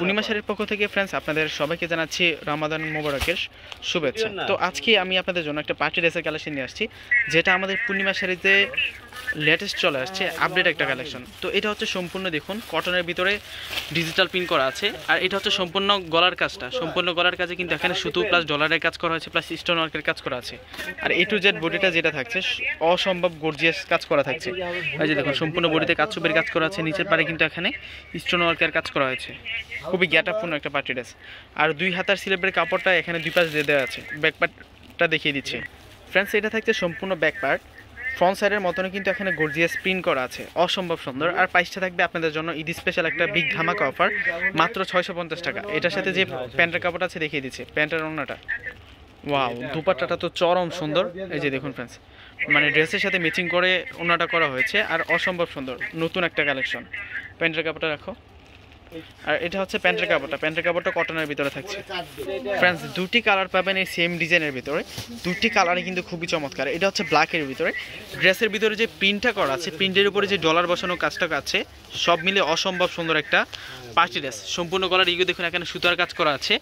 পূর্ণিমা পক্ষ থেকে ফ্রেন্ডস আপনাদের সবাইকে জানাচ্ছি রামাদান মোবারকের শুভেচ্ছা তো আজকে আমি আপনাদের জন্য একটা পার্টি ড্রেসের কালেকশন নিয়ে আসছি যেটা আমাদের পূর্ণিমা লেটেস্ট চলে আসছে আপডেট একটা কালেকশন তো এটা হচ্ছে সম্পূর্ণ দেখুন কটনের ভিতরে ডিজিটাল প্রিন্ট করা আছে আর এটা হচ্ছে সম্পূর্ণ গলার কাজটা সম্পূর্ণ গলার কাজে কিন্তু এখানে সুতো প্লাস ডলারের কাজ করা হয়েছে প্লাস স্টোন ওয়ার্কের কাজ করা আছে আর এ টু জেড বডিটা যেটা থাকছে অসম্ভব গর্জিয়াস কাজ করা থাকছে এই যে দেখুন সম্পূর্ণ বডিতে কাজ ছবির কাজ করা আছে নিচের পারে কিন্তু এখানে স্টোন ওয়ার্কের সিলেবের কাজ করা হয়েছে খুবই গ্যাটাপূর্ণ একটা পার্টি ড্রেস আর দুই হাতার সিলেবের কাপড়টা এখানে দুই পাশ দিয়ে দেওয়া আছে ব্যাক পার্টটা দেখিয়ে দিচ্ছে ফ্রেন্ডস এটা থাকছে সম্পূর্ণ ব্যাক পার্ট ফ্রন্ট সাইডের মতনই কিন্তু এখানে গর্জিয়া স্প্রিন করা আছে অসম্ভব সুন্দর আর প্রাইসটা থাকবে আপনাদের জন্য ঈদ স্পেশাল একটা বিগ ধামাকা অফার মাত্র ছয়শো পঞ্চাশ টাকা এটার সাথে যে প্যান্টের কাপড় আছে দেখিয়ে দিচ্ছে প্যান্টের অন্যটা ওয়াও দুপাট্টাটা তো চরম সুন্দর এই যে দেখুন ফ্রেন্ডস মানে ড্রেসের সাথে ম্যাচিং করে ওনাটা করা হয়েছে আর অসম্ভব সুন্দর নতুন একটা কালেকশন প্যান্টের কাপড়টা রাখো আর এটা হচ্ছে প্যান্টের কাপড়টা প্যান্টের কাপড়টা কটনের ভিতরে থাকছে ফ্রেন্ডস দুটি কালার পাবেন এই সেম ডিজাইনের ভিতরে দুটি কালারই কিন্তু খুবই চমৎকার এটা হচ্ছে ব্ল্যাকের ভিতরে ড্রেসের ভিতরে যে প্রিন্টটা করা আছে প্রিন্টের উপরে যে ডলার বসানো কাজটা আছে সব মিলে অসম্ভব সুন্দর একটা পার্টি ড্রেস সম্পূর্ণ গলার ইগো দেখুন এখানে সুতার কাজ করা আছে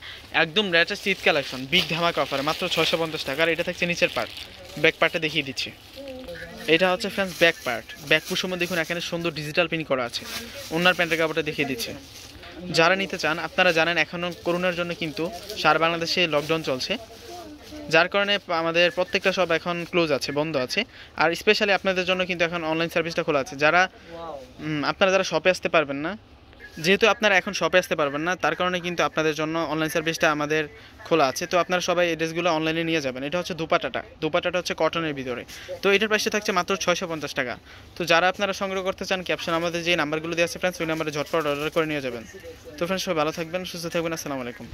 একদম লেটেস্ট শীত কালেকশন বিগ ধামাক অফার মাত্র ছয়শো পঞ্চাশ টাকার এটা থাকছে নিচের পার্ট ব্যাক পার্টটা দেখিয়ে দিচ্ছি এটা হচ্ছে ফ্যান্স ব্যাক পার্ট ব্যাক কুসুমে দেখুন এখানে সুন্দর ডিজিটাল প্রিন্ট করা আছে ওনার প্যান্টের কাপড়টা দেখিয়ে দিচ্ছে যারা নিতে চান আপনারা জানেন এখনও করোনার জন্য কিন্তু সারা বাংলাদেশে লকডাউন চলছে যার কারণে আমাদের প্রত্যেকটা সব এখন ক্লোজ আছে বন্ধ আছে আর স্পেশালি আপনাদের জন্য কিন্তু এখন অনলাইন সার্ভিসটা খোলা আছে যারা আপনারা যারা শপে আসতে পারবেন না যেহেতু আপনারা এখন শপে আসতে পারবেন না তার কারণে কিন্তু আপনাদের জন্য অনলাইন সার্ভিসটা আমাদের খোলা আছে তো আপনারা সবাই এই ড্রেসগুলো অনলাইনে নিয়ে যাবেন এটা হচ্ছে দুপাটাটা দুপাটাটা হচ্ছে কটনের ভিতরে তো এটার প্রাইসটা থাকছে মাত্র ছয়শো পঞ্চাশ টাকা তো যারা আপনারা সংগ্রহ করতে চান ক্যাপশন আমাদের যে নাম্বারগুলো দিয়ে আছে ফ্রেন্ডস ওই নাম্বারে ঝটপট অর্ডার করে নিয়ে যাবেন তো ফ্রেন্ডস সবাই ভালো থাকবেন সুস্থ থাকবেন আসসালামু আলাইকুম